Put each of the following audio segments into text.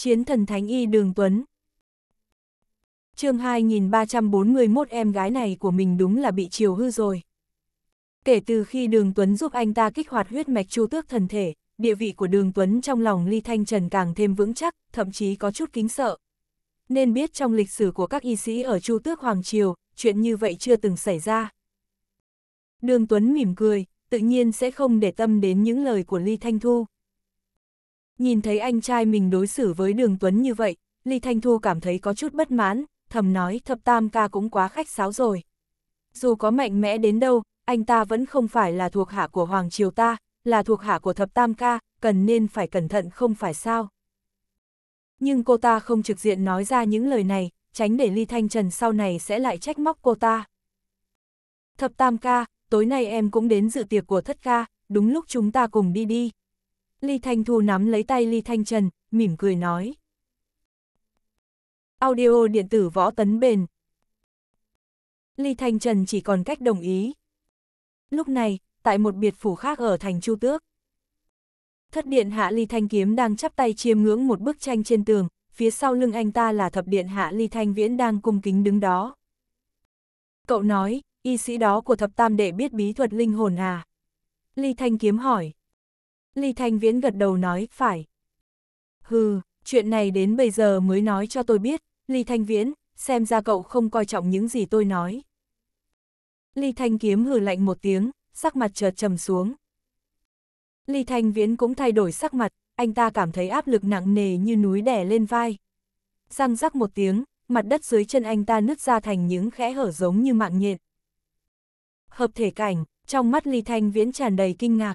Chiến thần Thánh Y Đường Tuấn chương 2341 em gái này của mình đúng là bị chiều hư rồi. Kể từ khi Đường Tuấn giúp anh ta kích hoạt huyết mạch chu tước thần thể, địa vị của Đường Tuấn trong lòng Ly Thanh Trần càng thêm vững chắc, thậm chí có chút kính sợ. Nên biết trong lịch sử của các y sĩ ở chu tước Hoàng Triều, chuyện như vậy chưa từng xảy ra. Đường Tuấn mỉm cười, tự nhiên sẽ không để tâm đến những lời của Ly Thanh Thu. Nhìn thấy anh trai mình đối xử với đường Tuấn như vậy, Ly Thanh Thu cảm thấy có chút bất mãn, thầm nói thập tam ca cũng quá khách sáo rồi. Dù có mạnh mẽ đến đâu, anh ta vẫn không phải là thuộc hạ của Hoàng Triều ta, là thuộc hạ của thập tam ca, cần nên phải cẩn thận không phải sao. Nhưng cô ta không trực diện nói ra những lời này, tránh để Ly Thanh Trần sau này sẽ lại trách móc cô ta. Thập tam ca, tối nay em cũng đến dự tiệc của thất ca, đúng lúc chúng ta cùng đi đi. Ly Thanh Thu nắm lấy tay Ly Thanh Trần, mỉm cười nói. Audio điện tử võ tấn bền. Ly Thanh Trần chỉ còn cách đồng ý. Lúc này, tại một biệt phủ khác ở thành Chu Tước. Thất điện hạ Ly Thanh Kiếm đang chắp tay chiêm ngưỡng một bức tranh trên tường, phía sau lưng anh ta là thập điện hạ Ly Thanh Viễn đang cung kính đứng đó. Cậu nói, y sĩ đó của thập tam đệ biết bí thuật linh hồn à? Ly Thanh Kiếm hỏi. Lý Thanh Viễn gật đầu nói, phải. Hừ, chuyện này đến bây giờ mới nói cho tôi biết, Lý Thanh Viễn, xem ra cậu không coi trọng những gì tôi nói. Lý Thanh Kiếm hừ lạnh một tiếng, sắc mặt chợt trầm xuống. Lý Thanh Viễn cũng thay đổi sắc mặt, anh ta cảm thấy áp lực nặng nề như núi đè lên vai. Răng rắc một tiếng, mặt đất dưới chân anh ta nứt ra thành những khẽ hở giống như mạng nhện. Hợp thể cảnh, trong mắt Lý Thanh Viễn tràn đầy kinh ngạc.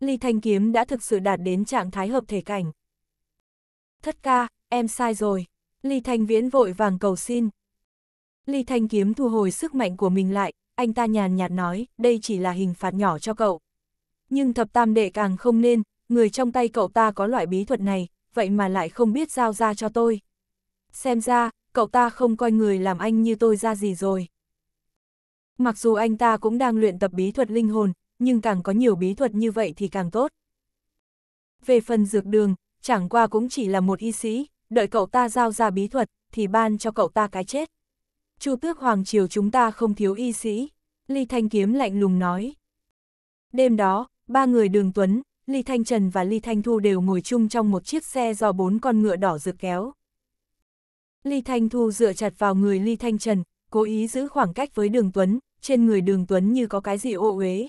Ly Thanh Kiếm đã thực sự đạt đến trạng thái hợp thể cảnh. Thất ca, em sai rồi. Ly Thanh Viễn vội vàng cầu xin. Ly Thanh Kiếm thu hồi sức mạnh của mình lại, anh ta nhàn nhạt nói, đây chỉ là hình phạt nhỏ cho cậu. Nhưng thập tam đệ càng không nên, người trong tay cậu ta có loại bí thuật này, vậy mà lại không biết giao ra cho tôi. Xem ra, cậu ta không coi người làm anh như tôi ra gì rồi. Mặc dù anh ta cũng đang luyện tập bí thuật linh hồn, nhưng càng có nhiều bí thuật như vậy thì càng tốt. Về phần dược đường, chẳng qua cũng chỉ là một y sĩ, đợi cậu ta giao ra bí thuật, thì ban cho cậu ta cái chết. Chu tước Hoàng Triều chúng ta không thiếu y sĩ, Ly Thanh Kiếm lạnh lùng nói. Đêm đó, ba người đường Tuấn, Ly Thanh Trần và Ly Thanh Thu đều ngồi chung trong một chiếc xe do bốn con ngựa đỏ dược kéo. Ly Thanh Thu dựa chặt vào người Ly Thanh Trần, cố ý giữ khoảng cách với đường Tuấn, trên người đường Tuấn như có cái gì ô uế.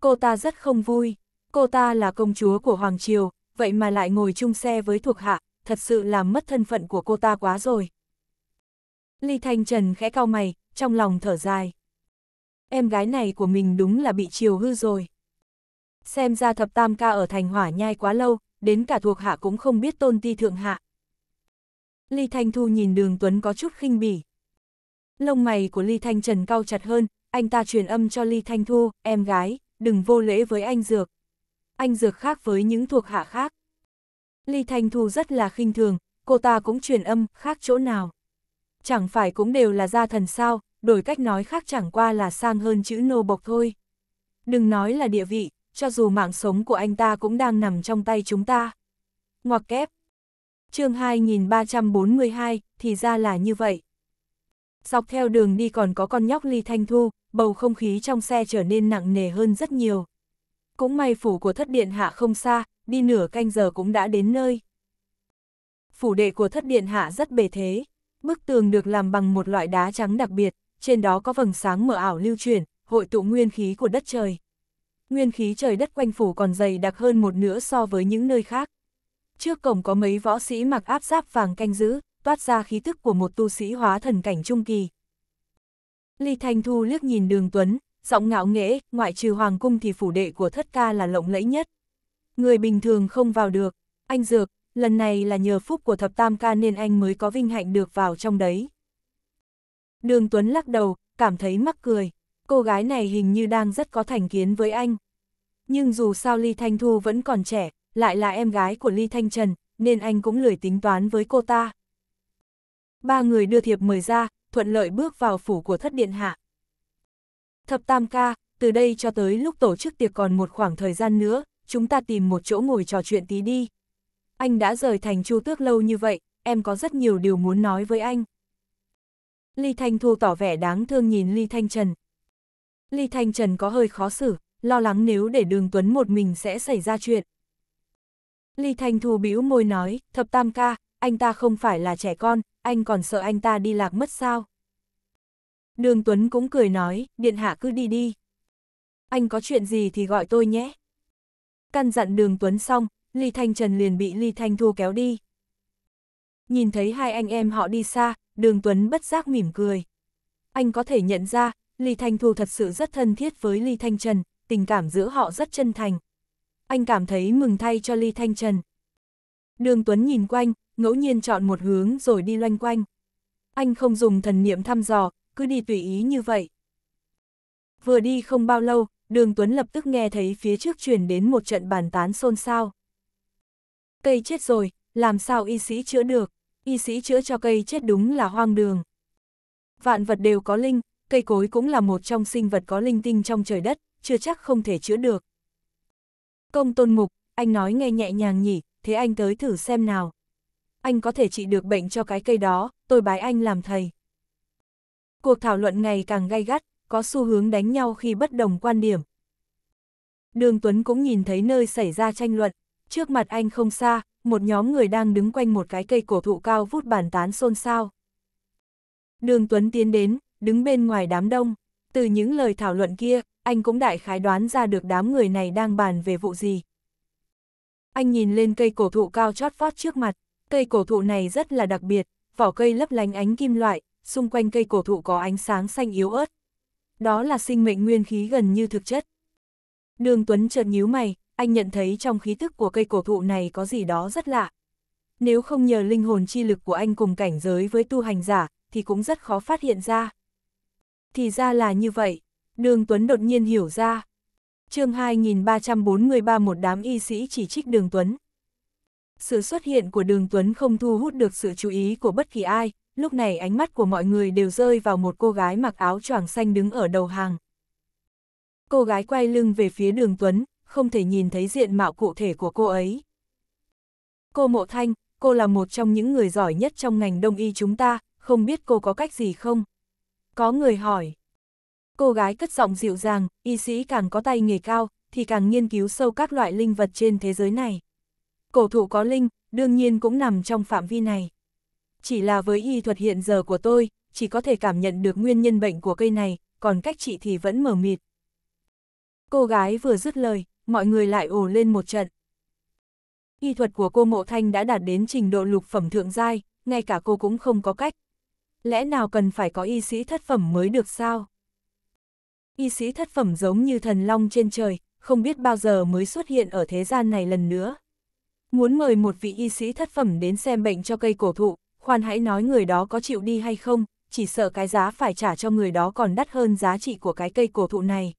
Cô ta rất không vui, cô ta là công chúa của Hoàng Triều, vậy mà lại ngồi chung xe với thuộc hạ, thật sự làm mất thân phận của cô ta quá rồi. Ly Thanh Trần khẽ cau mày, trong lòng thở dài. Em gái này của mình đúng là bị chiều hư rồi. Xem ra thập tam ca ở thành hỏa nhai quá lâu, đến cả thuộc hạ cũng không biết tôn ti thượng hạ. Ly Thanh Thu nhìn đường Tuấn có chút khinh bỉ. Lông mày của Ly Thanh Trần cao chặt hơn, anh ta truyền âm cho Ly Thanh Thu, em gái, đừng vô lễ với anh Dược. Anh Dược khác với những thuộc hạ khác. Ly Thanh Thu rất là khinh thường, cô ta cũng truyền âm, khác chỗ nào. Chẳng phải cũng đều là gia thần sao, đổi cách nói khác chẳng qua là sang hơn chữ nô bộc thôi. Đừng nói là địa vị, cho dù mạng sống của anh ta cũng đang nằm trong tay chúng ta. Ngoặc kép. chương 2342, thì ra là như vậy. Dọc theo đường đi còn có con nhóc Ly Thanh Thu, bầu không khí trong xe trở nên nặng nề hơn rất nhiều. Cũng may phủ của thất điện hạ không xa, đi nửa canh giờ cũng đã đến nơi. Phủ đệ của thất điện hạ rất bề thế, bức tường được làm bằng một loại đá trắng đặc biệt, trên đó có vầng sáng mờ ảo lưu chuyển, hội tụ nguyên khí của đất trời. Nguyên khí trời đất quanh phủ còn dày đặc hơn một nửa so với những nơi khác. Trước cổng có mấy võ sĩ mặc áp giáp vàng canh giữ, toát ra khí tức của một tu sĩ hóa thần cảnh trung kỳ. Ly Thanh Thu liếc nhìn đường Tuấn, giọng ngạo nghễ, ngoại trừ hoàng cung thì phủ đệ của thất ca là lộng lẫy nhất. Người bình thường không vào được, anh Dược, lần này là nhờ phúc của thập tam ca nên anh mới có vinh hạnh được vào trong đấy. Đường Tuấn lắc đầu, cảm thấy mắc cười, cô gái này hình như đang rất có thành kiến với anh. Nhưng dù sao Ly Thanh Thu vẫn còn trẻ, lại là em gái của Ly Thanh Trần, nên anh cũng lười tính toán với cô ta. Ba người đưa thiệp mời ra, thuận lợi bước vào phủ của thất điện hạ. Thập tam ca, từ đây cho tới lúc tổ chức tiệc còn một khoảng thời gian nữa, chúng ta tìm một chỗ ngồi trò chuyện tí đi. Anh đã rời thành chu tước lâu như vậy, em có rất nhiều điều muốn nói với anh. Ly Thanh Thu tỏ vẻ đáng thương nhìn Ly Thanh Trần. Ly Thanh Trần có hơi khó xử, lo lắng nếu để đường Tuấn một mình sẽ xảy ra chuyện. Ly Thanh Thu bĩu môi nói, thập tam ca, anh ta không phải là trẻ con, anh còn sợ anh ta đi lạc mất sao? Đường Tuấn cũng cười nói, điện hạ cứ đi đi. Anh có chuyện gì thì gọi tôi nhé. Căn dặn đường Tuấn xong, Ly Thanh Trần liền bị Ly Thanh Thu kéo đi. Nhìn thấy hai anh em họ đi xa, đường Tuấn bất giác mỉm cười. Anh có thể nhận ra, Ly Thanh Thu thật sự rất thân thiết với Ly Thanh Trần, tình cảm giữa họ rất chân thành. Anh cảm thấy mừng thay cho Ly Thanh Trần. Đường Tuấn nhìn quanh, ngẫu nhiên chọn một hướng rồi đi loanh quanh. Anh không dùng thần niệm thăm dò, cứ đi tùy ý như vậy. Vừa đi không bao lâu, đường Tuấn lập tức nghe thấy phía trước truyền đến một trận bàn tán xôn xao. Cây chết rồi, làm sao y sĩ chữa được, y sĩ chữa cho cây chết đúng là hoang đường. Vạn vật đều có linh, cây cối cũng là một trong sinh vật có linh tinh trong trời đất, chưa chắc không thể chữa được. Công tôn mục, anh nói nghe nhẹ nhàng nhỉ, thế anh tới thử xem nào anh có thể trị được bệnh cho cái cây đó, tôi bái anh làm thầy. Cuộc thảo luận ngày càng gay gắt, có xu hướng đánh nhau khi bất đồng quan điểm. Đường Tuấn cũng nhìn thấy nơi xảy ra tranh luận, trước mặt anh không xa, một nhóm người đang đứng quanh một cái cây cổ thụ cao vút bàn tán xôn xao. Đường Tuấn tiến đến, đứng bên ngoài đám đông, từ những lời thảo luận kia, anh cũng đại khái đoán ra được đám người này đang bàn về vụ gì. Anh nhìn lên cây cổ thụ cao chót vót trước mặt. Cây cổ thụ này rất là đặc biệt, vỏ cây lấp lánh ánh kim loại, xung quanh cây cổ thụ có ánh sáng xanh yếu ớt. Đó là sinh mệnh nguyên khí gần như thực chất. Đường Tuấn chợt nhíu mày, anh nhận thấy trong khí tức của cây cổ thụ này có gì đó rất lạ. Nếu không nhờ linh hồn chi lực của anh cùng cảnh giới với tu hành giả, thì cũng rất khó phát hiện ra. Thì ra là như vậy, Đường Tuấn đột nhiên hiểu ra. chương 2343 một đám y sĩ chỉ trích Đường Tuấn, sự xuất hiện của Đường Tuấn không thu hút được sự chú ý của bất kỳ ai, lúc này ánh mắt của mọi người đều rơi vào một cô gái mặc áo choàng xanh đứng ở đầu hàng. Cô gái quay lưng về phía Đường Tuấn, không thể nhìn thấy diện mạo cụ thể của cô ấy. Cô Mộ Thanh, cô là một trong những người giỏi nhất trong ngành đông y chúng ta, không biết cô có cách gì không? Có người hỏi. Cô gái cất giọng dịu dàng, y sĩ càng có tay nghề cao, thì càng nghiên cứu sâu các loại linh vật trên thế giới này cổ thụ có linh, đương nhiên cũng nằm trong phạm vi này. Chỉ là với y thuật hiện giờ của tôi, chỉ có thể cảm nhận được nguyên nhân bệnh của cây này, còn cách trị thì vẫn mở mịt. Cô gái vừa dứt lời, mọi người lại ồ lên một trận. Y thuật của cô Mộ Thanh đã đạt đến trình độ lục phẩm thượng giai, ngay cả cô cũng không có cách. Lẽ nào cần phải có y sĩ thất phẩm mới được sao? Y sĩ thất phẩm giống như thần long trên trời, không biết bao giờ mới xuất hiện ở thế gian này lần nữa. Muốn mời một vị y sĩ thất phẩm đến xem bệnh cho cây cổ thụ, khoan hãy nói người đó có chịu đi hay không, chỉ sợ cái giá phải trả cho người đó còn đắt hơn giá trị của cái cây cổ thụ này.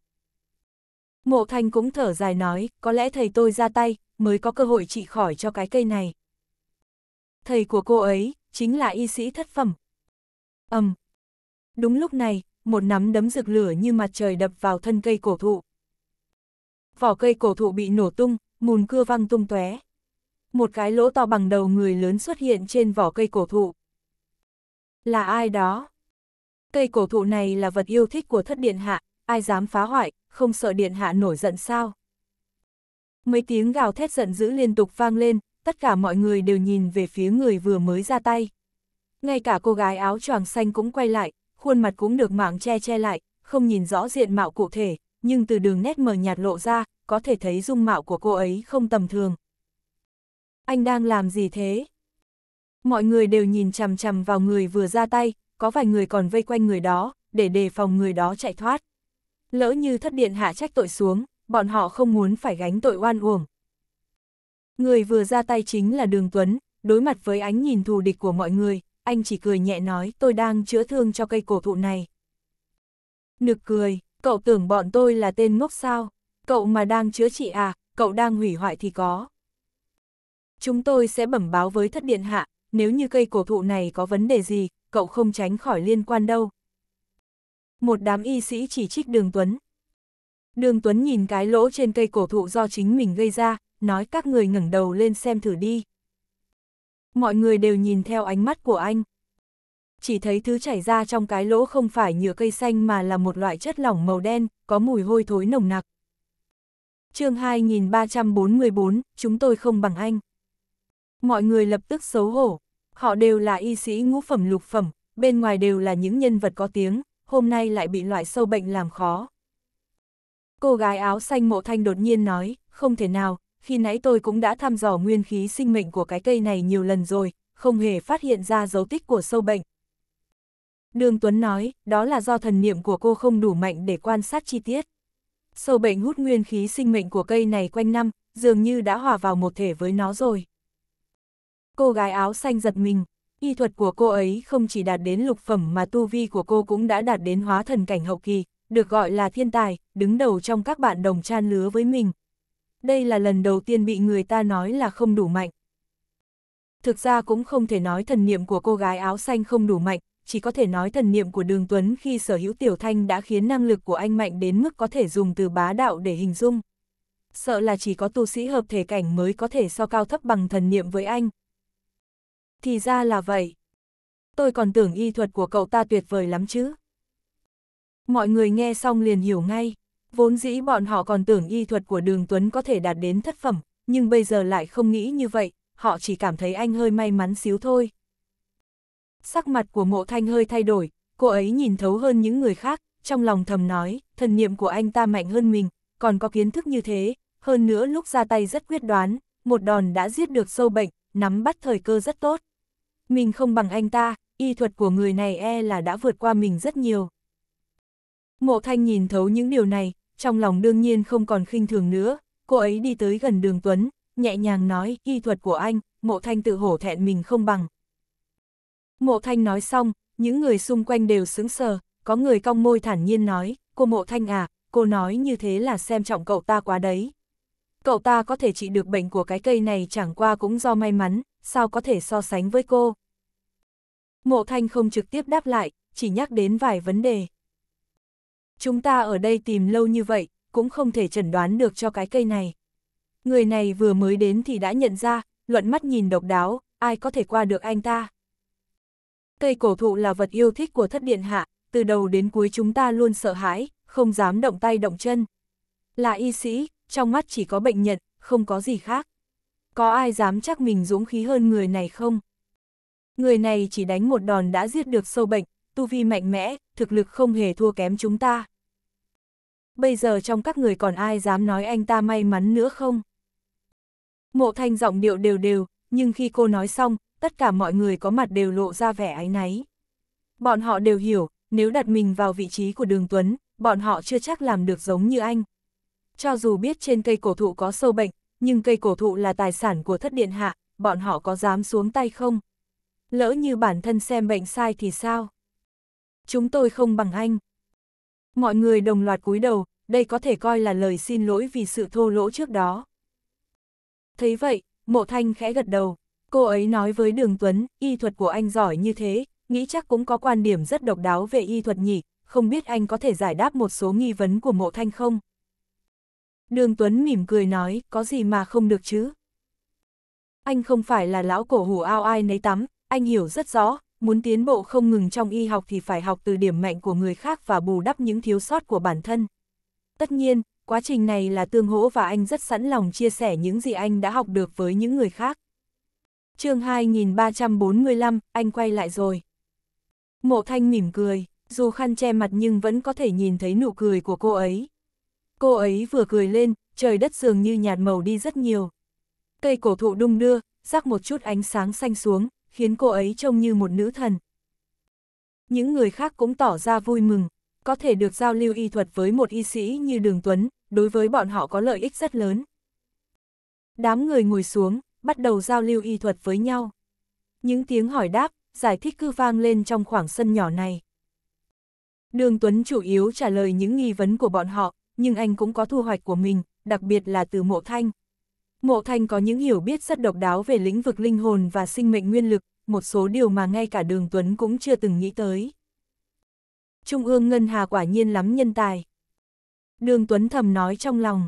Mộ thanh cũng thở dài nói, có lẽ thầy tôi ra tay, mới có cơ hội trị khỏi cho cái cây này. Thầy của cô ấy, chính là y sĩ thất phẩm. ầm um. Đúng lúc này, một nắm đấm rực lửa như mặt trời đập vào thân cây cổ thụ. Vỏ cây cổ thụ bị nổ tung, mùn cưa văng tung tóe một cái lỗ to bằng đầu người lớn xuất hiện trên vỏ cây cổ thụ. Là ai đó? Cây cổ thụ này là vật yêu thích của thất điện hạ, ai dám phá hoại, không sợ điện hạ nổi giận sao? Mấy tiếng gào thét giận dữ liên tục vang lên, tất cả mọi người đều nhìn về phía người vừa mới ra tay. Ngay cả cô gái áo choàng xanh cũng quay lại, khuôn mặt cũng được mạng che che lại, không nhìn rõ diện mạo cụ thể, nhưng từ đường nét mờ nhạt lộ ra, có thể thấy dung mạo của cô ấy không tầm thường, anh đang làm gì thế? Mọi người đều nhìn chằm chằm vào người vừa ra tay, có vài người còn vây quanh người đó, để đề phòng người đó chạy thoát. Lỡ như thất điện hạ trách tội xuống, bọn họ không muốn phải gánh tội oan uổng. Người vừa ra tay chính là Đường Tuấn, đối mặt với ánh nhìn thù địch của mọi người, anh chỉ cười nhẹ nói tôi đang chữa thương cho cây cổ thụ này. Nực cười, cậu tưởng bọn tôi là tên ngốc sao, cậu mà đang chữa trị à, cậu đang hủy hoại thì có. Chúng tôi sẽ bẩm báo với thất điện hạ, nếu như cây cổ thụ này có vấn đề gì, cậu không tránh khỏi liên quan đâu. Một đám y sĩ chỉ trích Đường Tuấn. Đường Tuấn nhìn cái lỗ trên cây cổ thụ do chính mình gây ra, nói các người ngẩng đầu lên xem thử đi. Mọi người đều nhìn theo ánh mắt của anh. Chỉ thấy thứ chảy ra trong cái lỗ không phải nhựa cây xanh mà là một loại chất lỏng màu đen, có mùi hôi thối nồng nặc. chương 2344, chúng tôi không bằng anh. Mọi người lập tức xấu hổ. Họ đều là y sĩ ngũ phẩm lục phẩm, bên ngoài đều là những nhân vật có tiếng, hôm nay lại bị loại sâu bệnh làm khó. Cô gái áo xanh mộ thanh đột nhiên nói, không thể nào, khi nãy tôi cũng đã thăm dò nguyên khí sinh mệnh của cái cây này nhiều lần rồi, không hề phát hiện ra dấu tích của sâu bệnh. Đường Tuấn nói, đó là do thần niệm của cô không đủ mạnh để quan sát chi tiết. Sâu bệnh hút nguyên khí sinh mệnh của cây này quanh năm, dường như đã hòa vào một thể với nó rồi. Cô gái áo xanh giật mình, y thuật của cô ấy không chỉ đạt đến lục phẩm mà tu vi của cô cũng đã đạt đến hóa thần cảnh hậu kỳ, được gọi là thiên tài, đứng đầu trong các bạn đồng trang lứa với mình. Đây là lần đầu tiên bị người ta nói là không đủ mạnh. Thực ra cũng không thể nói thần niệm của cô gái áo xanh không đủ mạnh, chỉ có thể nói thần niệm của Đường Tuấn khi sở hữu Tiểu Thanh đã khiến năng lực của anh mạnh đến mức có thể dùng từ bá đạo để hình dung. Sợ là chỉ có tu sĩ hợp thể cảnh mới có thể so cao thấp bằng thần niệm với anh, thì ra là vậy. Tôi còn tưởng y thuật của cậu ta tuyệt vời lắm chứ. Mọi người nghe xong liền hiểu ngay. Vốn dĩ bọn họ còn tưởng y thuật của đường Tuấn có thể đạt đến thất phẩm, nhưng bây giờ lại không nghĩ như vậy, họ chỉ cảm thấy anh hơi may mắn xíu thôi. Sắc mặt của mộ thanh hơi thay đổi, cô ấy nhìn thấu hơn những người khác, trong lòng thầm nói, thần niệm của anh ta mạnh hơn mình, còn có kiến thức như thế, hơn nữa lúc ra tay rất quyết đoán, một đòn đã giết được sâu bệnh, nắm bắt thời cơ rất tốt mình không bằng anh ta, y thuật của người này e là đã vượt qua mình rất nhiều. Mộ thanh nhìn thấu những điều này, trong lòng đương nhiên không còn khinh thường nữa, cô ấy đi tới gần đường Tuấn, nhẹ nhàng nói, y thuật của anh, mộ thanh tự hổ thẹn mình không bằng. Mộ thanh nói xong, những người xung quanh đều sững sờ, có người cong môi thản nhiên nói, cô mộ thanh à, cô nói như thế là xem trọng cậu ta quá đấy. Cậu ta có thể trị được bệnh của cái cây này chẳng qua cũng do may mắn, sao có thể so sánh với cô? Mộ thanh không trực tiếp đáp lại, chỉ nhắc đến vài vấn đề. Chúng ta ở đây tìm lâu như vậy, cũng không thể chẩn đoán được cho cái cây này. Người này vừa mới đến thì đã nhận ra, luận mắt nhìn độc đáo, ai có thể qua được anh ta. Cây cổ thụ là vật yêu thích của thất điện hạ, từ đầu đến cuối chúng ta luôn sợ hãi, không dám động tay động chân. Là y sĩ, trong mắt chỉ có bệnh nhận, không có gì khác có ai dám chắc mình dũng khí hơn người này không? Người này chỉ đánh một đòn đã giết được sâu bệnh, tu vi mạnh mẽ, thực lực không hề thua kém chúng ta. Bây giờ trong các người còn ai dám nói anh ta may mắn nữa không? Mộ thanh giọng điệu đều đều, nhưng khi cô nói xong, tất cả mọi người có mặt đều lộ ra vẻ áy náy. Bọn họ đều hiểu, nếu đặt mình vào vị trí của đường Tuấn, bọn họ chưa chắc làm được giống như anh. Cho dù biết trên cây cổ thụ có sâu bệnh, nhưng cây cổ thụ là tài sản của thất điện hạ, bọn họ có dám xuống tay không? Lỡ như bản thân xem bệnh sai thì sao? Chúng tôi không bằng anh. Mọi người đồng loạt cúi đầu, đây có thể coi là lời xin lỗi vì sự thô lỗ trước đó. Thấy vậy, mộ thanh khẽ gật đầu, cô ấy nói với Đường Tuấn, y thuật của anh giỏi như thế, nghĩ chắc cũng có quan điểm rất độc đáo về y thuật nhỉ, không biết anh có thể giải đáp một số nghi vấn của mộ thanh không? Đường Tuấn mỉm cười nói, có gì mà không được chứ? Anh không phải là lão cổ hủ ao ai nấy tắm, anh hiểu rất rõ, muốn tiến bộ không ngừng trong y học thì phải học từ điểm mạnh của người khác và bù đắp những thiếu sót của bản thân. Tất nhiên, quá trình này là tương hỗ và anh rất sẵn lòng chia sẻ những gì anh đã học được với những người khác. chương 2345, anh quay lại rồi. Mộ thanh mỉm cười, dù khăn che mặt nhưng vẫn có thể nhìn thấy nụ cười của cô ấy. Cô ấy vừa cười lên, trời đất dường như nhạt màu đi rất nhiều. Cây cổ thụ đung đưa, rắc một chút ánh sáng xanh xuống, khiến cô ấy trông như một nữ thần. Những người khác cũng tỏ ra vui mừng, có thể được giao lưu y thuật với một y sĩ như Đường Tuấn, đối với bọn họ có lợi ích rất lớn. Đám người ngồi xuống, bắt đầu giao lưu y thuật với nhau. Những tiếng hỏi đáp, giải thích cứ vang lên trong khoảng sân nhỏ này. Đường Tuấn chủ yếu trả lời những nghi vấn của bọn họ, nhưng anh cũng có thu hoạch của mình, đặc biệt là từ mộ thanh. Mộ thanh có những hiểu biết rất độc đáo về lĩnh vực linh hồn và sinh mệnh nguyên lực, một số điều mà ngay cả đường Tuấn cũng chưa từng nghĩ tới. Trung ương Ngân Hà quả nhiên lắm nhân tài. Đường Tuấn thầm nói trong lòng.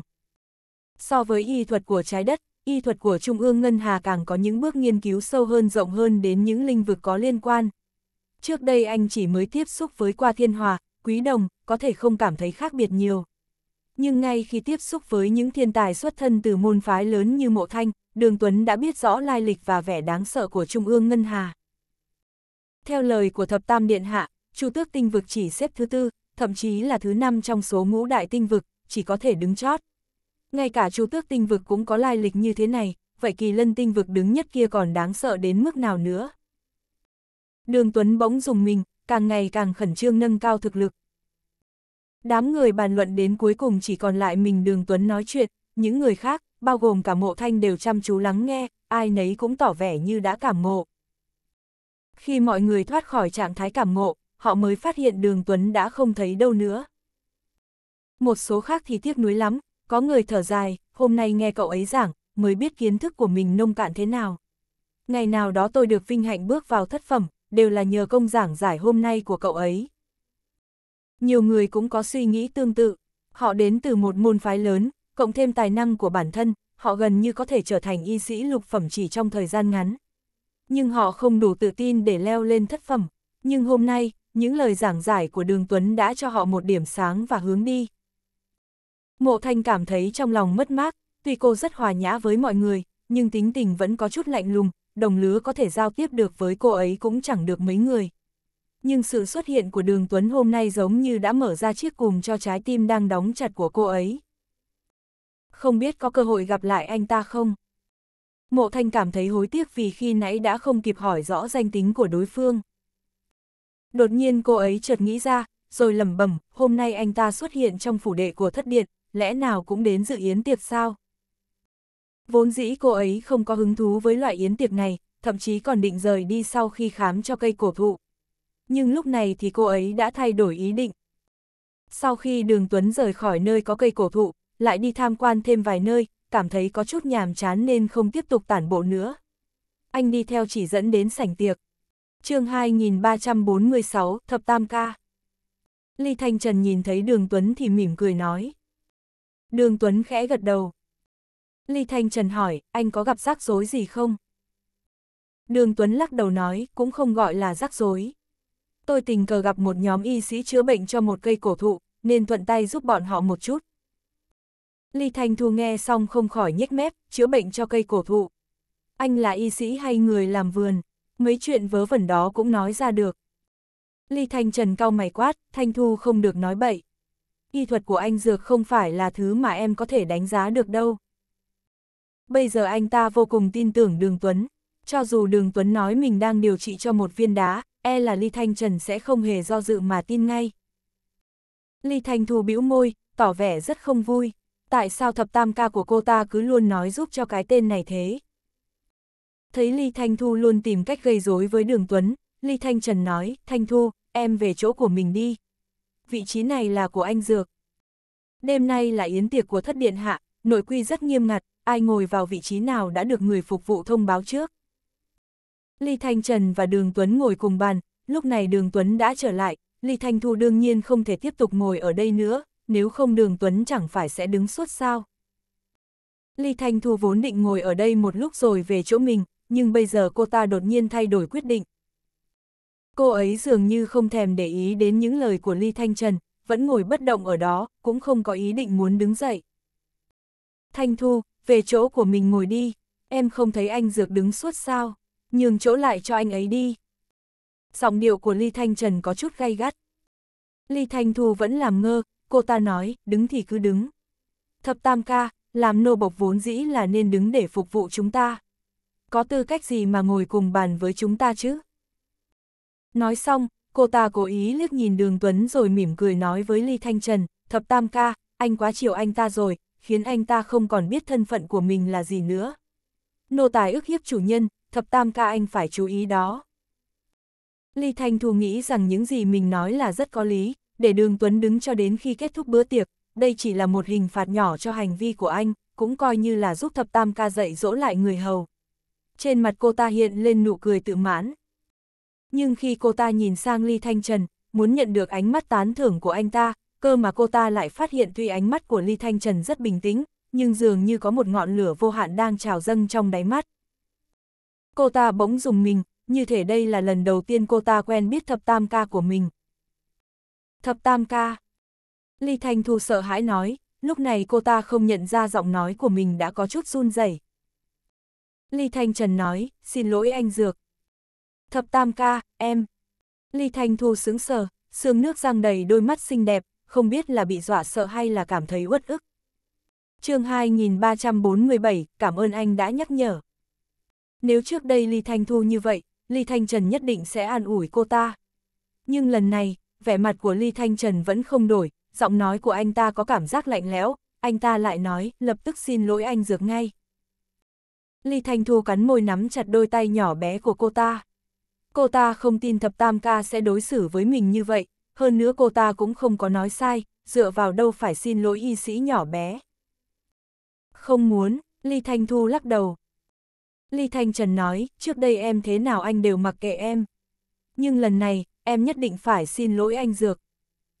So với y thuật của trái đất, y thuật của Trung ương Ngân Hà càng có những bước nghiên cứu sâu hơn rộng hơn đến những lĩnh vực có liên quan. Trước đây anh chỉ mới tiếp xúc với qua thiên hòa, quý đồng, có thể không cảm thấy khác biệt nhiều nhưng ngay khi tiếp xúc với những thiên tài xuất thân từ môn phái lớn như Mộ Thanh, Đường Tuấn đã biết rõ lai lịch và vẻ đáng sợ của Trung ương Ngân Hà. Theo lời của Thập Tam Điện Hạ, Chu Tước Tinh Vực chỉ xếp thứ tư, thậm chí là thứ năm trong số ngũ đại tinh vực, chỉ có thể đứng chót. Ngay cả Chu Tước Tinh Vực cũng có lai lịch như thế này, vậy kỳ lân tinh vực đứng nhất kia còn đáng sợ đến mức nào nữa. Đường Tuấn bỗng dùng mình, càng ngày càng khẩn trương nâng cao thực lực, Đám người bàn luận đến cuối cùng chỉ còn lại mình Đường Tuấn nói chuyện, những người khác, bao gồm cả mộ thanh đều chăm chú lắng nghe, ai nấy cũng tỏ vẻ như đã cảm ngộ. Khi mọi người thoát khỏi trạng thái cảm ngộ, họ mới phát hiện Đường Tuấn đã không thấy đâu nữa. Một số khác thì tiếc nuối lắm, có người thở dài, hôm nay nghe cậu ấy giảng, mới biết kiến thức của mình nông cạn thế nào. Ngày nào đó tôi được vinh hạnh bước vào thất phẩm, đều là nhờ công giảng giải hôm nay của cậu ấy nhiều người cũng có suy nghĩ tương tự. Họ đến từ một môn phái lớn, cộng thêm tài năng của bản thân, họ gần như có thể trở thành y sĩ lục phẩm chỉ trong thời gian ngắn. Nhưng họ không đủ tự tin để leo lên thất phẩm. Nhưng hôm nay, những lời giảng giải của Đường Tuấn đã cho họ một điểm sáng và hướng đi. Mộ Thanh cảm thấy trong lòng mất mát, tuy cô rất hòa nhã với mọi người, nhưng tính tình vẫn có chút lạnh lùng, đồng lứa có thể giao tiếp được với cô ấy cũng chẳng được mấy người nhưng sự xuất hiện của đường Tuấn hôm nay giống như đã mở ra chiếc cùm cho trái tim đang đóng chặt của cô ấy. Không biết có cơ hội gặp lại anh ta không? Mộ Thanh cảm thấy hối tiếc vì khi nãy đã không kịp hỏi rõ danh tính của đối phương. Đột nhiên cô ấy chợt nghĩ ra, rồi lẩm bẩm, hôm nay anh ta xuất hiện trong phủ đệ của thất điện, lẽ nào cũng đến dự yến tiệc sao? Vốn dĩ cô ấy không có hứng thú với loại yến tiệc này, thậm chí còn định rời đi sau khi khám cho cây cổ thụ, nhưng lúc này thì cô ấy đã thay đổi ý định. Sau khi đường Tuấn rời khỏi nơi có cây cổ thụ, lại đi tham quan thêm vài nơi, cảm thấy có chút nhàm chán nên không tiếp tục tản bộ nữa. Anh đi theo chỉ dẫn đến sảnh tiệc. chương 2346, thập tam ca. Ly Thanh Trần nhìn thấy đường Tuấn thì mỉm cười nói. Đường Tuấn khẽ gật đầu. Ly Thanh Trần hỏi, anh có gặp rắc rối gì không? Đường Tuấn lắc đầu nói, cũng không gọi là rắc rối tôi tình cờ gặp một nhóm y sĩ chữa bệnh cho một cây cổ thụ, nên thuận tay giúp bọn họ một chút. Ly Thanh Thu nghe xong không khỏi nhếch mép, chữa bệnh cho cây cổ thụ. Anh là y sĩ hay người làm vườn, mấy chuyện vớ vẩn đó cũng nói ra được. Ly Thanh Trần cau mày quát, Thanh Thu không được nói bậy. Y thuật của anh dược không phải là thứ mà em có thể đánh giá được đâu. Bây giờ anh ta vô cùng tin tưởng Đường Tuấn, cho dù Đường Tuấn nói mình đang điều trị cho một viên đá, e là Ly Thanh Trần sẽ không hề do dự mà tin ngay. Ly Thanh Thu bĩu môi, tỏ vẻ rất không vui. Tại sao thập tam ca của cô ta cứ luôn nói giúp cho cái tên này thế? Thấy Ly Thanh Thu luôn tìm cách gây rối với Đường Tuấn, Ly Thanh Trần nói, Thanh Thu, em về chỗ của mình đi. Vị trí này là của anh Dược. Đêm nay là yến tiệc của thất điện hạ, nội quy rất nghiêm ngặt, ai ngồi vào vị trí nào đã được người phục vụ thông báo trước. Ly Thanh Trần và Đường Tuấn ngồi cùng bàn, lúc này Đường Tuấn đã trở lại, Ly Thanh Thu đương nhiên không thể tiếp tục ngồi ở đây nữa, nếu không Đường Tuấn chẳng phải sẽ đứng suốt sao. Ly Thanh Thu vốn định ngồi ở đây một lúc rồi về chỗ mình, nhưng bây giờ cô ta đột nhiên thay đổi quyết định. Cô ấy dường như không thèm để ý đến những lời của Ly Thanh Trần, vẫn ngồi bất động ở đó, cũng không có ý định muốn đứng dậy. Thanh Thu, về chỗ của mình ngồi đi, em không thấy anh Dược đứng suốt sao? nhường chỗ lại cho anh ấy đi. Giọng điệu của Ly Thanh Trần có chút gay gắt. Ly Thanh Thu vẫn làm ngơ, cô ta nói, đứng thì cứ đứng. Thập tam ca, làm nô bộc vốn dĩ là nên đứng để phục vụ chúng ta. Có tư cách gì mà ngồi cùng bàn với chúng ta chứ? Nói xong, cô ta cố ý liếc nhìn đường Tuấn rồi mỉm cười nói với Ly Thanh Trần, thập tam ca, anh quá chiều anh ta rồi, khiến anh ta không còn biết thân phận của mình là gì nữa. Nô tài ức hiếp chủ nhân, thập tam ca anh phải chú ý đó. Ly Thanh Thu nghĩ rằng những gì mình nói là rất có lý, để đường Tuấn đứng cho đến khi kết thúc bữa tiệc, đây chỉ là một hình phạt nhỏ cho hành vi của anh, cũng coi như là giúp thập tam ca dạy dỗ lại người hầu. Trên mặt cô ta hiện lên nụ cười tự mãn. Nhưng khi cô ta nhìn sang Ly Thanh Trần, muốn nhận được ánh mắt tán thưởng của anh ta, cơ mà cô ta lại phát hiện tuy ánh mắt của Ly Thanh Trần rất bình tĩnh, nhưng dường như có một ngọn lửa vô hạn đang trào dâng trong đáy mắt cô ta bỗng dùng mình, như thể đây là lần đầu tiên cô ta quen biết thập tam ca của mình. Thập tam ca. Ly Thanh Thu sợ hãi nói, lúc này cô ta không nhận ra giọng nói của mình đã có chút run rẩy. Ly Thanh Trần nói, xin lỗi anh Dược. Thập tam ca, em. Ly Thanh Thu sướng sờ, sương nước răng đầy đôi mắt xinh đẹp, không biết là bị dọa sợ hay là cảm thấy uất ức. chương 2347, cảm ơn anh đã nhắc nhở. Nếu trước đây Ly Thanh Thu như vậy, Ly Thanh Trần nhất định sẽ an ủi cô ta. Nhưng lần này, vẻ mặt của Ly Thanh Trần vẫn không đổi, giọng nói của anh ta có cảm giác lạnh lẽo, anh ta lại nói, lập tức xin lỗi anh dược ngay. Ly Thanh Thu cắn môi nắm chặt đôi tay nhỏ bé của cô ta. Cô ta không tin thập tam ca sẽ đối xử với mình như vậy, hơn nữa cô ta cũng không có nói sai, dựa vào đâu phải xin lỗi y sĩ nhỏ bé. Không muốn, Ly Thanh Thu lắc đầu, Ly Thanh Trần nói, trước đây em thế nào anh đều mặc kệ em. Nhưng lần này, em nhất định phải xin lỗi anh Dược.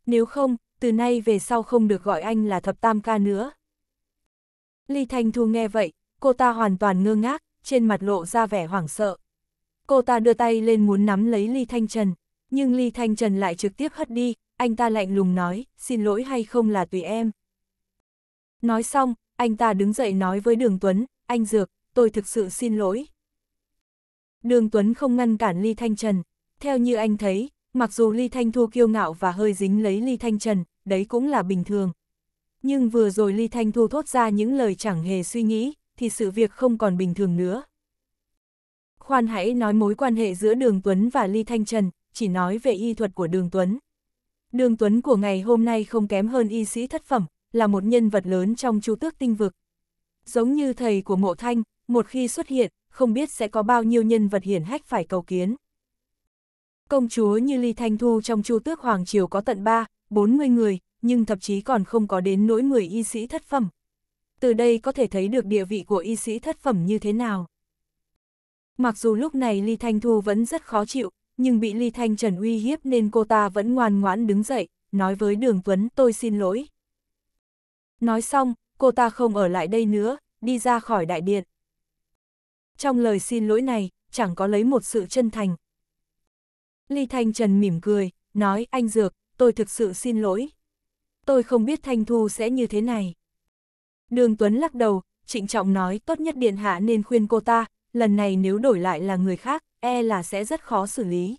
Nếu không, từ nay về sau không được gọi anh là thập tam ca nữa. Ly Thanh Thu nghe vậy, cô ta hoàn toàn ngơ ngác, trên mặt lộ ra vẻ hoảng sợ. Cô ta đưa tay lên muốn nắm lấy Ly Thanh Trần, nhưng Ly Thanh Trần lại trực tiếp hất đi, anh ta lạnh lùng nói, xin lỗi hay không là tùy em. Nói xong, anh ta đứng dậy nói với Đường Tuấn, anh Dược, tôi thực sự xin lỗi. Đường Tuấn không ngăn cản Ly Thanh Trần, theo như anh thấy, mặc dù Ly Thanh Thu kiêu ngạo và hơi dính lấy Ly Thanh Trần, đấy cũng là bình thường. Nhưng vừa rồi Ly Thanh Thu thốt ra những lời chẳng hề suy nghĩ, thì sự việc không còn bình thường nữa. Khoan hãy nói mối quan hệ giữa Đường Tuấn và Ly Thanh Trần, chỉ nói về y thuật của Đường Tuấn. Đường Tuấn của ngày hôm nay không kém hơn y sĩ thất phẩm, là một nhân vật lớn trong chu tước tinh vực. Giống như thầy của Mộ Thanh, một khi xuất hiện, không biết sẽ có bao nhiêu nhân vật hiển hách phải cầu kiến. Công chúa như Ly Thanh Thu trong Chu Tước Hoàng Triều có tận 3, 40 người, nhưng thậm chí còn không có đến nỗi 10 y sĩ thất phẩm. Từ đây có thể thấy được địa vị của y sĩ thất phẩm như thế nào. Mặc dù lúc này Ly Thanh Thu vẫn rất khó chịu, nhưng bị Ly Thanh Trần uy hiếp nên cô ta vẫn ngoan ngoãn đứng dậy, nói với Đường Tuấn tôi xin lỗi. Nói xong, cô ta không ở lại đây nữa, đi ra khỏi đại điện trong lời xin lỗi này, chẳng có lấy một sự chân thành. Ly Thanh Trần mỉm cười, nói anh Dược, tôi thực sự xin lỗi. Tôi không biết Thanh Thu sẽ như thế này. Đường Tuấn lắc đầu, trịnh trọng nói tốt nhất Điện Hạ nên khuyên cô ta, lần này nếu đổi lại là người khác, e là sẽ rất khó xử lý.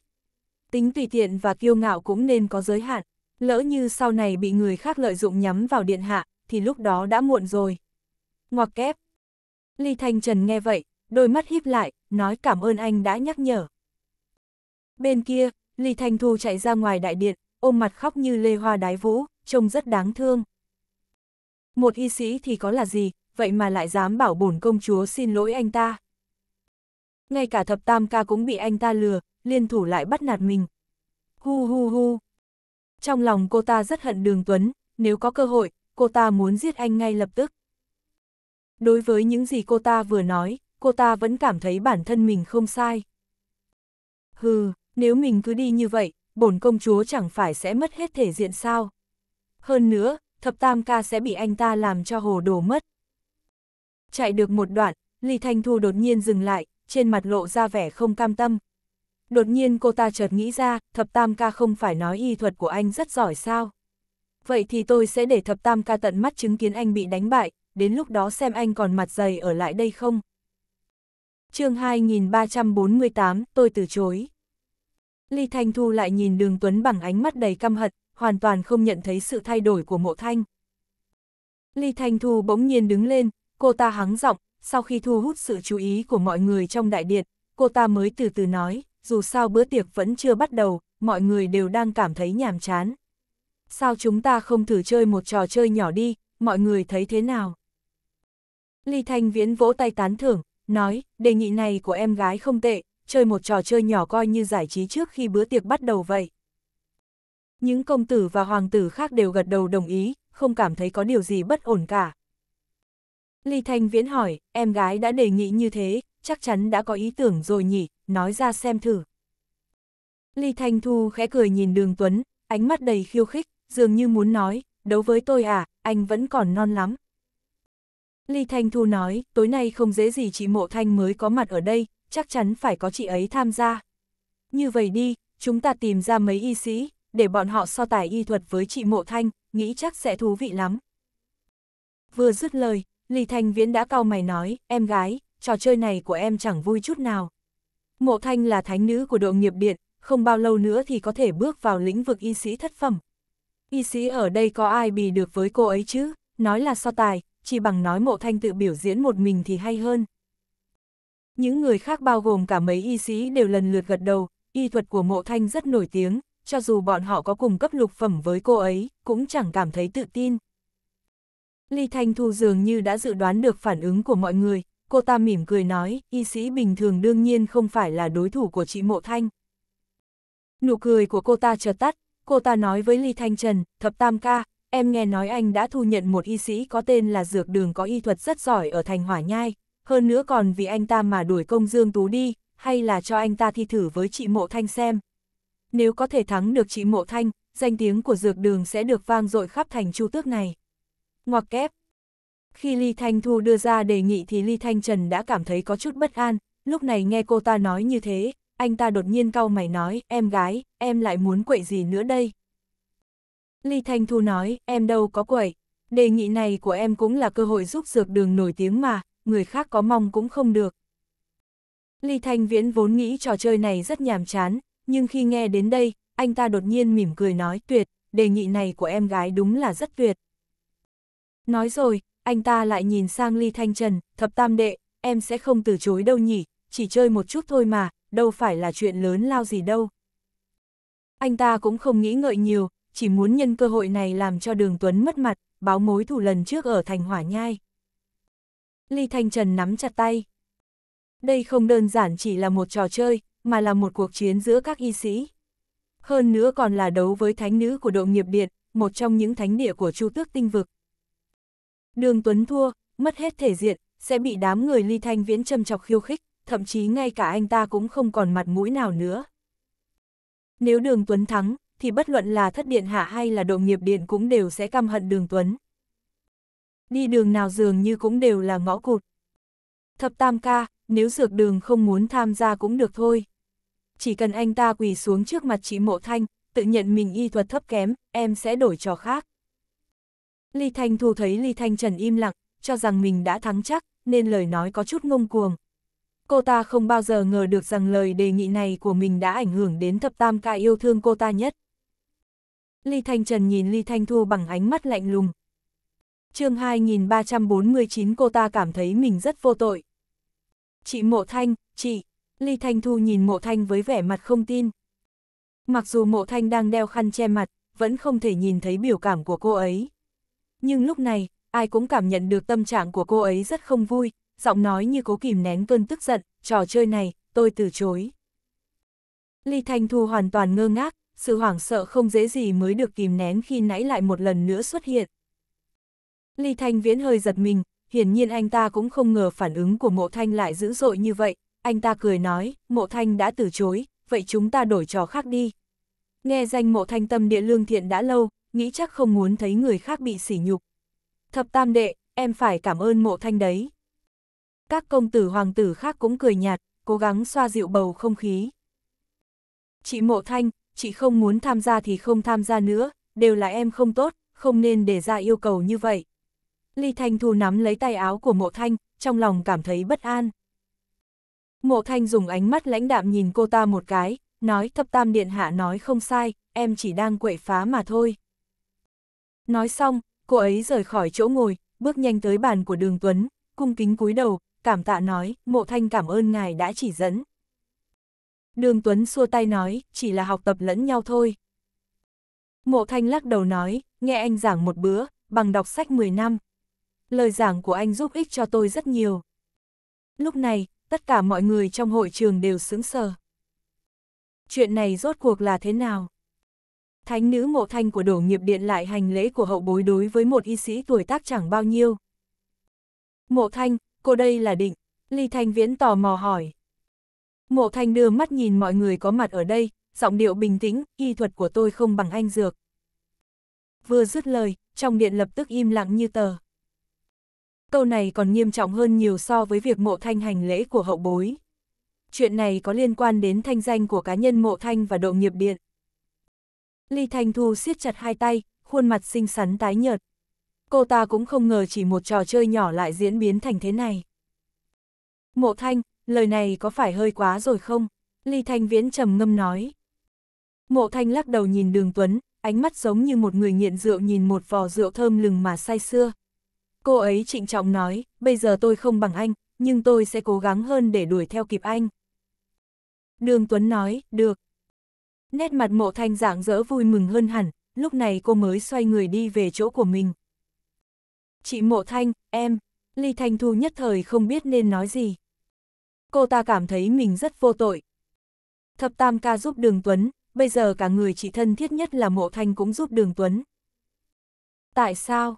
Tính tùy tiện và kiêu ngạo cũng nên có giới hạn, lỡ như sau này bị người khác lợi dụng nhắm vào Điện Hạ, thì lúc đó đã muộn rồi. Ngoặc kép. Ly Thanh Trần nghe vậy, đôi mắt híp lại, nói cảm ơn anh đã nhắc nhở. Bên kia, Lý thành Thu chạy ra ngoài đại điện, ôm mặt khóc như lê hoa đái vũ, trông rất đáng thương. Một y sĩ thì có là gì, vậy mà lại dám bảo bổn công chúa xin lỗi anh ta. Ngay cả thập tam ca cũng bị anh ta lừa, liên thủ lại bắt nạt mình. Hu hu hu. Trong lòng cô ta rất hận Đường Tuấn, nếu có cơ hội, cô ta muốn giết anh ngay lập tức. Đối với những gì cô ta vừa nói, cô ta vẫn cảm thấy bản thân mình không sai. Hừ, nếu mình cứ đi như vậy, bổn công chúa chẳng phải sẽ mất hết thể diện sao. Hơn nữa, thập tam ca sẽ bị anh ta làm cho hồ đồ mất. Chạy được một đoạn, Ly Thanh Thu đột nhiên dừng lại, trên mặt lộ ra vẻ không cam tâm. Đột nhiên cô ta chợt nghĩ ra, thập tam ca không phải nói y thuật của anh rất giỏi sao. Vậy thì tôi sẽ để thập tam ca tận mắt chứng kiến anh bị đánh bại, đến lúc đó xem anh còn mặt dày ở lại đây không chương 2348, tôi từ chối. Ly Thanh Thu lại nhìn đường Tuấn bằng ánh mắt đầy căm hận, hoàn toàn không nhận thấy sự thay đổi của mộ thanh. Ly Thanh Thu bỗng nhiên đứng lên, cô ta hắng giọng, sau khi thu hút sự chú ý của mọi người trong đại điện, cô ta mới từ từ nói, dù sao bữa tiệc vẫn chưa bắt đầu, mọi người đều đang cảm thấy nhàm chán. Sao chúng ta không thử chơi một trò chơi nhỏ đi, mọi người thấy thế nào? Ly Thanh Viễn vỗ tay tán thưởng, nói, đề nghị này của em gái không tệ, chơi một trò chơi nhỏ coi như giải trí trước khi bữa tiệc bắt đầu vậy. Những công tử và hoàng tử khác đều gật đầu đồng ý, không cảm thấy có điều gì bất ổn cả. Ly Thanh Viễn hỏi, em gái đã đề nghị như thế, chắc chắn đã có ý tưởng rồi nhỉ, nói ra xem thử. Ly Thanh Thu khẽ cười nhìn đường Tuấn, ánh mắt đầy khiêu khích, dường như muốn nói, đấu với tôi à, anh vẫn còn non lắm. Ly Thanh Thu nói, tối nay không dễ gì chị Mộ Thanh mới có mặt ở đây, chắc chắn phải có chị ấy tham gia. Như vậy đi, chúng ta tìm ra mấy y sĩ, để bọn họ so tài y thuật với chị Mộ Thanh, nghĩ chắc sẽ thú vị lắm. Vừa dứt lời, Lý Thanh Viễn đã cau mày nói, em gái, trò chơi này của em chẳng vui chút nào. Mộ Thanh là thánh nữ của độ nghiệp điện, không bao lâu nữa thì có thể bước vào lĩnh vực y sĩ thất phẩm. Y sĩ ở đây có ai bì được với cô ấy chứ, nói là so tài, chỉ bằng nói mộ thanh tự biểu diễn một mình thì hay hơn. Những người khác bao gồm cả mấy y sĩ đều lần lượt gật đầu, y thuật của mộ thanh rất nổi tiếng, cho dù bọn họ có cùng cấp lục phẩm với cô ấy, cũng chẳng cảm thấy tự tin. Ly Thanh Thu dường như đã dự đoán được phản ứng của mọi người, cô ta mỉm cười nói, y sĩ bình thường đương nhiên không phải là đối thủ của chị Mộ Thanh. Nụ cười của cô ta chợt tắt, cô ta nói với Ly Thanh Trần, thập tam ca, em nghe nói anh đã thu nhận một y sĩ có tên là Dược Đường có y thuật rất giỏi ở thành Hỏa Nhai, hơn nữa còn vì anh ta mà đuổi công Dương Tú đi, hay là cho anh ta thi thử với chị Mộ Thanh xem. Nếu có thể thắng được chị Mộ Thanh, danh tiếng của Dược Đường sẽ được vang dội khắp thành chu tước này. Ngoặc kép Khi Ly Thanh Thu đưa ra đề nghị thì Ly Thanh Trần đã cảm thấy có chút bất an, lúc này nghe cô ta nói như thế, anh ta đột nhiên cau mày nói, em gái, em lại muốn quậy gì nữa đây. Ly Thanh Thu nói, em đâu có quẩy. Đề nghị này của em cũng là cơ hội giúp dược đường nổi tiếng mà, người khác có mong cũng không được. Ly Thanh Viễn vốn nghĩ trò chơi này rất nhàm chán, nhưng khi nghe đến đây, anh ta đột nhiên mỉm cười nói tuyệt, đề nghị này của em gái đúng là rất tuyệt. Nói rồi, anh ta lại nhìn sang Ly Thanh Trần, thập tam đệ, em sẽ không từ chối đâu nhỉ, chỉ chơi một chút thôi mà, đâu phải là chuyện lớn lao gì đâu. Anh ta cũng không nghĩ ngợi nhiều, chỉ muốn nhân cơ hội này làm cho đường Tuấn mất mặt, báo mối thủ lần trước ở thành hỏa nhai. Ly Thanh Trần nắm chặt tay. Đây không đơn giản chỉ là một trò chơi, mà là một cuộc chiến giữa các y sĩ. Hơn nữa còn là đấu với thánh nữ của độ nghiệp điện, một trong những thánh địa của Chu Tước Tinh Vực. Đường Tuấn thua, mất hết thể diện, sẽ bị đám người Ly Thanh Viễn châm chọc khiêu khích, thậm chí ngay cả anh ta cũng không còn mặt mũi nào nữa. Nếu đường Tuấn thắng, thì bất luận là thất điện hạ hay là độ nghiệp điện cũng đều sẽ căm hận đường Tuấn. Đi đường nào dường như cũng đều là ngõ cụt. Thập tam ca, nếu dược đường không muốn tham gia cũng được thôi. Chỉ cần anh ta quỳ xuống trước mặt chị Mộ Thanh, tự nhận mình y thuật thấp kém, em sẽ đổi trò khác. Ly Thanh Thu thấy Ly Thanh Trần im lặng, cho rằng mình đã thắng chắc, nên lời nói có chút ngông cuồng. Cô ta không bao giờ ngờ được rằng lời đề nghị này của mình đã ảnh hưởng đến thập tam ca yêu thương cô ta nhất. Ly Thanh Trần nhìn Ly Thanh Thu bằng ánh mắt lạnh lùng. chương 2349 cô ta cảm thấy mình rất vô tội. Chị Mộ Thanh, chị, Ly Thanh Thu nhìn Mộ Thanh với vẻ mặt không tin. Mặc dù Mộ Thanh đang đeo khăn che mặt, vẫn không thể nhìn thấy biểu cảm của cô ấy. Nhưng lúc này, ai cũng cảm nhận được tâm trạng của cô ấy rất không vui, giọng nói như cố kìm nén cơn tức giận, trò chơi này, tôi từ chối. Ly Thanh Thu hoàn toàn ngơ ngác, sự hoảng sợ không dễ gì mới được kìm nén khi nãy lại một lần nữa xuất hiện. Ly Thanh Viễn hơi giật mình, hiển nhiên anh ta cũng không ngờ phản ứng của Mộ Thanh lại dữ dội như vậy, anh ta cười nói, Mộ Thanh đã từ chối, vậy chúng ta đổi trò khác đi. Nghe danh Mộ Thanh tâm địa lương thiện đã lâu, nghĩ chắc không muốn thấy người khác bị sỉ nhục. Thập tam đệ, em phải cảm ơn Mộ Thanh đấy. Các công tử hoàng tử khác cũng cười nhạt, cố gắng xoa dịu bầu không khí. Chị Mộ Thanh, chị không muốn tham gia thì không tham gia nữa, đều là em không tốt, không nên để ra yêu cầu như vậy. Ly Thanh Thu nắm lấy tay áo của Mộ Thanh, trong lòng cảm thấy bất an. Mộ Thanh dùng ánh mắt lãnh đạm nhìn cô ta một cái, nói thập tam điện hạ nói không sai, em chỉ đang quậy phá mà thôi. Nói xong, cô ấy rời khỏi chỗ ngồi, bước nhanh tới bàn của đường Tuấn, cung kính cúi đầu, cảm tạ nói, Mộ Thanh cảm ơn ngài đã chỉ dẫn. Đường Tuấn xua tay nói, chỉ là học tập lẫn nhau thôi. Mộ Thanh lắc đầu nói, nghe anh giảng một bữa, bằng đọc sách 10 năm. Lời giảng của anh giúp ích cho tôi rất nhiều. Lúc này, tất cả mọi người trong hội trường đều sững sờ. Chuyện này rốt cuộc là thế nào? Thánh nữ mộ thanh của đổ nghiệp điện lại hành lễ của hậu bối đối với một y sĩ tuổi tác chẳng bao nhiêu. Mộ thanh, cô đây là định. Ly Thanh Viễn tò mò hỏi. Mộ thanh đưa mắt nhìn mọi người có mặt ở đây, giọng điệu bình tĩnh, y thuật của tôi không bằng anh dược. Vừa dứt lời, trong điện lập tức im lặng như tờ. Câu này còn nghiêm trọng hơn nhiều so với việc mộ thanh hành lễ của hậu bối. Chuyện này có liên quan đến thanh danh của cá nhân mộ thanh và độ nghiệp điện. Ly Thanh Thu siết chặt hai tay, khuôn mặt xinh xắn tái nhợt. Cô ta cũng không ngờ chỉ một trò chơi nhỏ lại diễn biến thành thế này. Mộ Thanh, lời này có phải hơi quá rồi không? Ly Thanh Viễn trầm ngâm nói. Mộ Thanh lắc đầu nhìn Đường Tuấn, ánh mắt giống như một người nghiện rượu nhìn một vò rượu thơm lừng mà say xưa. Cô ấy trịnh trọng nói, bây giờ tôi không bằng anh, nhưng tôi sẽ cố gắng hơn để đuổi theo kịp anh. Đường Tuấn nói, được. Nét mặt mộ thanh dạng dỡ vui mừng hơn hẳn, lúc này cô mới xoay người đi về chỗ của mình. Chị mộ thanh, em, Ly Thanh Thu nhất thời không biết nên nói gì cô ta cảm thấy mình rất vô tội. Thập tam ca giúp Đường Tuấn, bây giờ cả người chị thân thiết nhất là Mộ Thanh cũng giúp Đường Tuấn. Tại sao?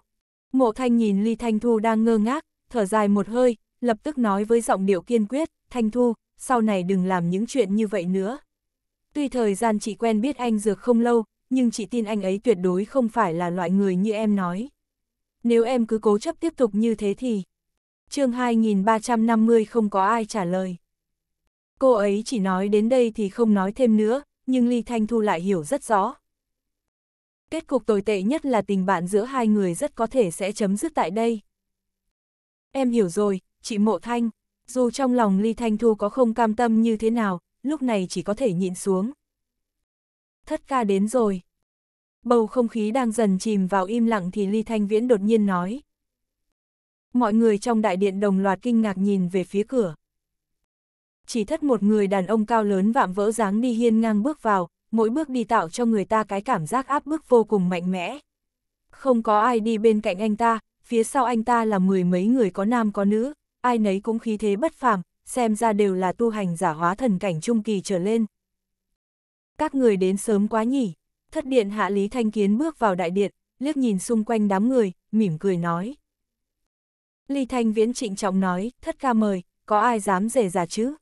Mộ Thanh nhìn Ly Thanh Thu đang ngơ ngác, thở dài một hơi, lập tức nói với giọng điệu kiên quyết, Thanh Thu, sau này đừng làm những chuyện như vậy nữa. Tuy thời gian chị quen biết anh dược không lâu, nhưng chị tin anh ấy tuyệt đối không phải là loại người như em nói. Nếu em cứ cố chấp tiếp tục như thế thì chương 2350 không có ai trả lời. Cô ấy chỉ nói đến đây thì không nói thêm nữa, nhưng Ly Thanh Thu lại hiểu rất rõ. Kết cục tồi tệ nhất là tình bạn giữa hai người rất có thể sẽ chấm dứt tại đây. Em hiểu rồi, chị Mộ Thanh. Dù trong lòng Ly Thanh Thu có không cam tâm như thế nào, lúc này chỉ có thể nhịn xuống. Thất ca đến rồi. Bầu không khí đang dần chìm vào im lặng thì Ly Thanh Viễn đột nhiên nói, mọi người trong đại điện đồng loạt kinh ngạc nhìn về phía cửa. Chỉ thất một người đàn ông cao lớn vạm vỡ dáng đi hiên ngang bước vào, mỗi bước đi tạo cho người ta cái cảm giác áp bức vô cùng mạnh mẽ. Không có ai đi bên cạnh anh ta, phía sau anh ta là mười mấy người có nam có nữ, ai nấy cũng khí thế bất phàm, xem ra đều là tu hành giả hóa thần cảnh trung kỳ trở lên. Các người đến sớm quá nhỉ, thất điện hạ Lý Thanh Kiến bước vào đại điện, liếc nhìn xung quanh đám người, mỉm cười nói. Ly Thanh Viễn trịnh trọng nói, thất ca mời, có ai dám rể giả chứ?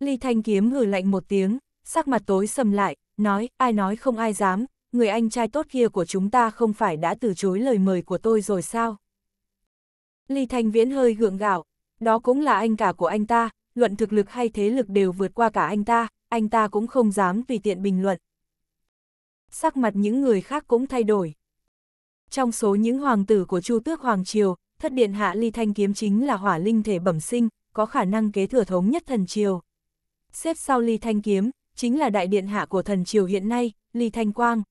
Ly Thanh Kiếm hử lạnh một tiếng, sắc mặt tối sầm lại, nói, ai nói không ai dám, người anh trai tốt kia của chúng ta không phải đã từ chối lời mời của tôi rồi sao? Ly Thanh Viễn hơi gượng gạo, đó cũng là anh cả của anh ta, luận thực lực hay thế lực đều vượt qua cả anh ta, anh ta cũng không dám vì tiện bình luận. Sắc mặt những người khác cũng thay đổi. Trong số những hoàng tử của Chu Tước Hoàng Triều, thất điện hạ ly thanh kiếm chính là hỏa linh thể bẩm sinh, có khả năng kế thừa thống nhất thần triều. Xếp sau ly thanh kiếm, chính là đại điện hạ của thần triều hiện nay, ly thanh quang.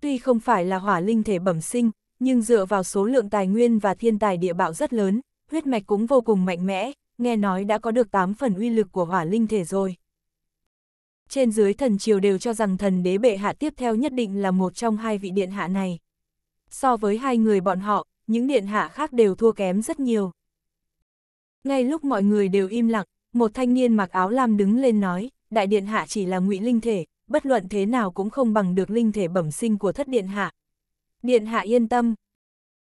Tuy không phải là hỏa linh thể bẩm sinh, nhưng dựa vào số lượng tài nguyên và thiên tài địa bạo rất lớn, huyết mạch cũng vô cùng mạnh mẽ, nghe nói đã có được 8 phần uy lực của hỏa linh thể rồi. Trên dưới thần triều đều cho rằng thần đế bệ hạ tiếp theo nhất định là một trong hai vị điện hạ này. So với hai người bọn họ, những điện hạ khác đều thua kém rất nhiều. Ngay lúc mọi người đều im lặng, một thanh niên mặc áo lam đứng lên nói, đại điện hạ chỉ là ngụy linh thể, bất luận thế nào cũng không bằng được linh thể bẩm sinh của thất điện hạ. Điện hạ yên tâm.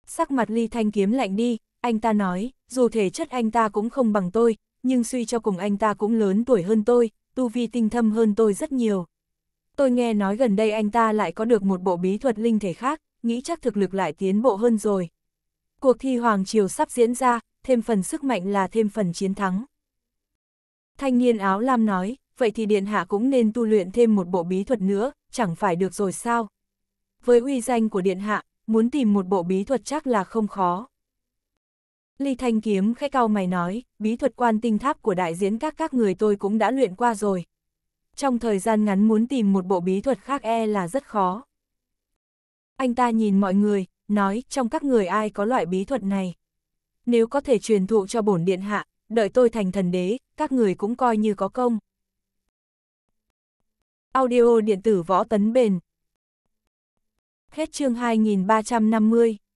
Sắc mặt ly thanh kiếm lạnh đi, anh ta nói, dù thể chất anh ta cũng không bằng tôi, nhưng suy cho cùng anh ta cũng lớn tuổi hơn tôi, tu vi tinh thâm hơn tôi rất nhiều. Tôi nghe nói gần đây anh ta lại có được một bộ bí thuật linh thể khác, nghĩ chắc thực lực lại tiến bộ hơn rồi, Cuộc thi Hoàng Triều sắp diễn ra, thêm phần sức mạnh là thêm phần chiến thắng. Thanh niên áo lam nói, vậy thì Điện Hạ cũng nên tu luyện thêm một bộ bí thuật nữa, chẳng phải được rồi sao? Với uy danh của Điện Hạ, muốn tìm một bộ bí thuật chắc là không khó. Ly Thanh Kiếm khẽ cau mày nói, bí thuật quan tinh tháp của đại diễn các các người tôi cũng đã luyện qua rồi. Trong thời gian ngắn muốn tìm một bộ bí thuật khác e là rất khó. Anh ta nhìn mọi người, nói trong các người ai có loại bí thuật này. Nếu có thể truyền thụ cho bổn điện hạ, đợi tôi thành thần đế, các người cũng coi như có công. Audio điện tử võ tấn bền. Hết chương 2350